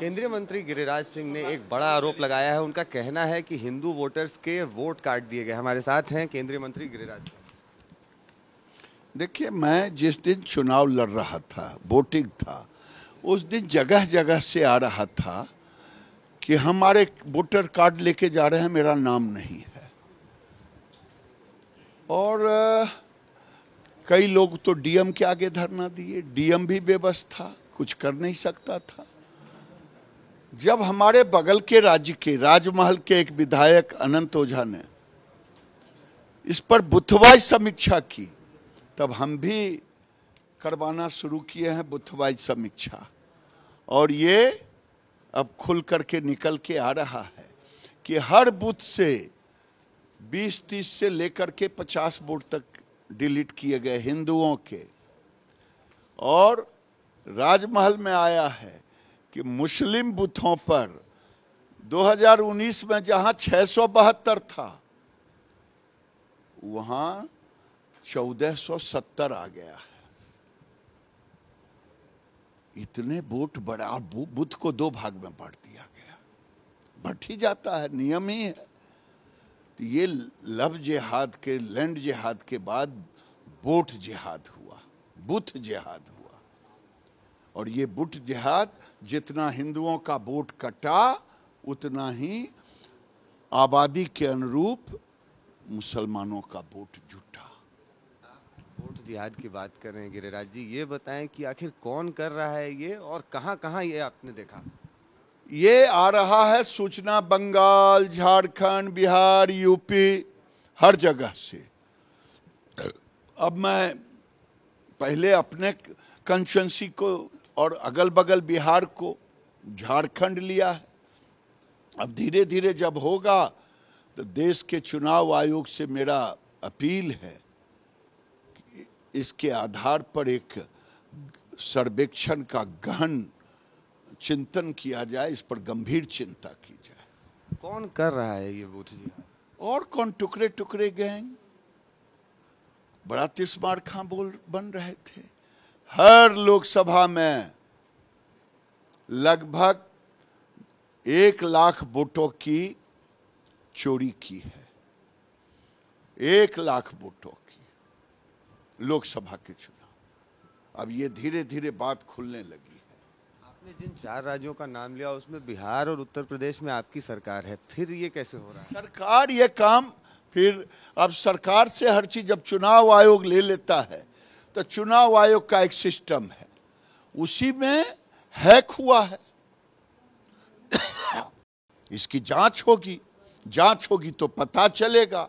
केंद्रीय मंत्री गिरिराज सिंह ने एक बड़ा आरोप लगाया है उनका कहना है कि हिंदू वोटर्स के वोट काट दिए गए हमारे साथ हैं केंद्रीय मंत्री गिरिराज सिंह देखिए मैं जिस दिन चुनाव लड़ रहा था वोटिंग था उस दिन जगह जगह से आ रहा था कि हमारे वोटर कार्ड लेके जा रहे हैं मेरा नाम नहीं है और कई लोग तो डीएम के आगे धरना दिए डीएम भी बेबस था कुछ कर नहीं सकता था जब हमारे बगल के राज्य के राजमहल के एक विधायक अनंत ओझा ने इस पर बुथवाई समीक्षा की तब हम भी करवाना शुरू किए हैं बुथवाई समीक्षा और ये अब खुल करके निकल के आ रहा है कि हर बूथ से 20-30 से लेकर के 50 वोट तक डिलीट किए गए हिंदुओं के और राजमहल में आया है कि मुस्लिम बूथों पर 2019 में जहां छः था वहां 1470 आ गया है इतने वोट बड़ा बुद्ध को दो भाग में बांट दिया गया बट ही जाता है नियम ही है तो ये लव जिहाद के लैंड जिहाद के बाद वोट जिहाद हुआ बुथ जिहाद हुआ और ये बुट जिहाद जितना हिंदुओं का वोट कटा उतना ही आबादी के अनुरूप मुसलमानों का वोट जुटा वोट जिहाद की बात कर रहे हैं गिरिराज जी ये बताएं कि आखिर कौन कर रहा है ये और कहाँ कहाँ ये आपने देखा ये आ रहा है सूचना बंगाल झारखंड बिहार यूपी हर जगह से अब मैं पहले अपने कंस्टेंसी को और अगल बगल बिहार को झारखंड लिया है अब धीरे धीरे जब होगा तो देश के चुनाव आयोग से मेरा अपील है इसके आधार पर एक सर्वेक्षण का गहन चिंतन किया जाए इस पर गंभीर चिंता की जाए कौन कर रहा है ये बूथ जी और कौन टुकड़े टुकड़े गैंग बड़ा तिस्मार खां बोल बन रहे थे हर लोकसभा में लगभग एक लाख वोटों की चोरी की है एक लाख वोटों की लोकसभा के चुनाव अब ये धीरे धीरे बात खुलने लगी है आपने जिन चार राज्यों का नाम लिया उसमें बिहार और उत्तर प्रदेश में आपकी सरकार है फिर ये कैसे हो रहा है सरकार ये काम फिर अब सरकार से हर चीज जब चुनाव आयोग ले लेता है तो चुनाव आयोग का एक सिस्टम है उसी में हैक हुआ है इसकी जांच होगी जांच होगी तो पता चलेगा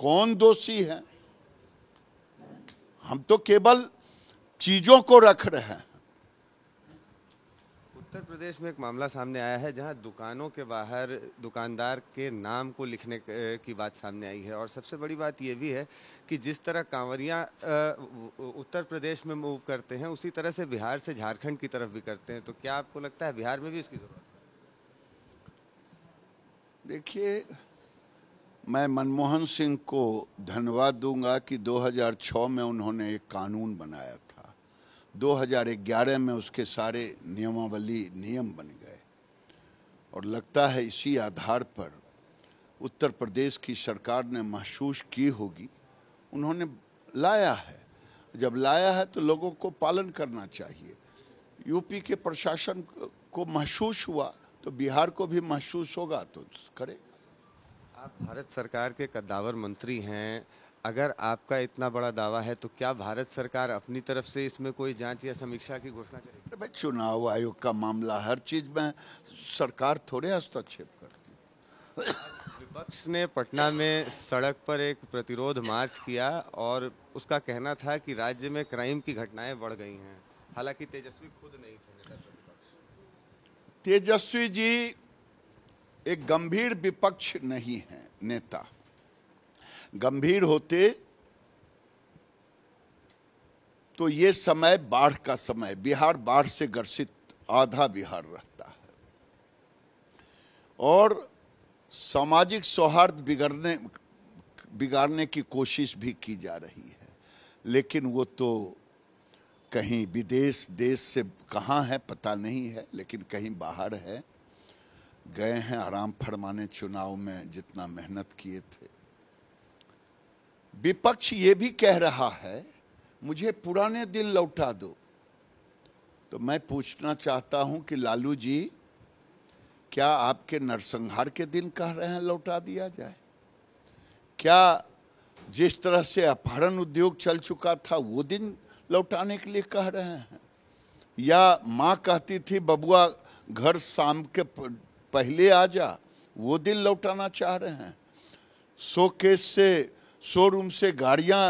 कौन दोषी है हम तो केवल चीजों को रख रहे हैं उत्तर प्रदेश में एक मामला सामने आया है जहां दुकानों के बाहर दुकानदार के नाम को लिखने की बात सामने आई है और सबसे बड़ी बात यह भी है कि जिस तरह कांवरियां उत्तर प्रदेश में मूव करते हैं उसी तरह से बिहार से झारखंड की तरफ भी करते हैं तो क्या आपको लगता है बिहार में भी इसकी जरूरत देखिए मैं मनमोहन सिंह को धन्यवाद दूंगा कि दो में उन्होंने एक कानून बनाया था 2011 में उसके सारे नियमावली नियम बन गए और लगता है इसी आधार पर उत्तर प्रदेश की सरकार ने महसूस की होगी उन्होंने लाया है जब लाया है तो लोगों को पालन करना चाहिए यूपी के प्रशासन को महसूस हुआ तो बिहार को भी महसूस होगा तो करेगा आप भारत सरकार के कद्दावर मंत्री हैं अगर आपका इतना बड़ा दावा है तो क्या भारत सरकार अपनी तरफ से इसमें कोई जांच या समीक्षा की घोषणा करेगी भाई चुनाव आयोग का मामला हर चीज में सरकार थोड़े हस्तक्षेप करती विपक्ष ने पटना में सड़क पर एक प्रतिरोध मार्च किया और उसका कहना था कि राज्य में क्राइम की घटनाएं बढ़ गई हैं हालांकि तेजस्वी खुद नहीं थे तेजस्वी जी एक गंभीर विपक्ष नहीं है नेता गंभीर होते तो ये समय बाढ़ का समय बिहार बाढ़ से ग्रसित आधा बिहार रहता है और सामाजिक सौहार्द बिगड़ने बिगाड़ने की कोशिश भी की जा रही है लेकिन वो तो कहीं विदेश देश से कहाँ है पता नहीं है लेकिन कहीं बाहर है गए हैं आराम फरमाने चुनाव में जितना मेहनत किए थे विपक्ष ये भी कह रहा है मुझे पुराने दिन लौटा दो तो मैं पूछना चाहता हूं कि लालू जी क्या आपके नरसंहार के दिन कह रहे हैं लौटा दिया जाए क्या जिस तरह से अपहरण उद्योग चल चुका था वो दिन लौटाने के लिए कह रहे हैं या माँ कहती थी बबुआ घर शाम के पहले आ जा वो दिन लौटाना चाह रहे हैं सो केस से शोरूम से गाड़ियां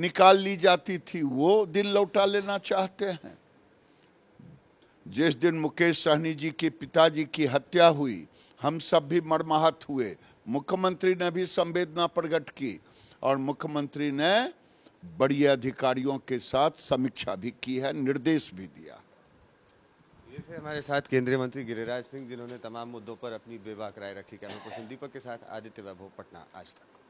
निकाल ली जाती थी वो दिन लौटा लेना चाहते हैं जिस दिन मुकेश सहनी जी के पिताजी की हत्या हुई हम सब भी मर्माहत हुए मुख्यमंत्री ने भी संवेदना प्रकट की और मुख्यमंत्री ने बड़ी अधिकारियों के साथ समीक्षा भी की है निर्देश भी दिया ये थे हमारे साथ केंद्रीय मंत्री गिरिराज सिंह जिन्होंने तमाम मुद्दों पर अपनी बेबाक राय रखी कैमरा पर्सन दीपक के साथ आदित्य वैभव पटना आज तक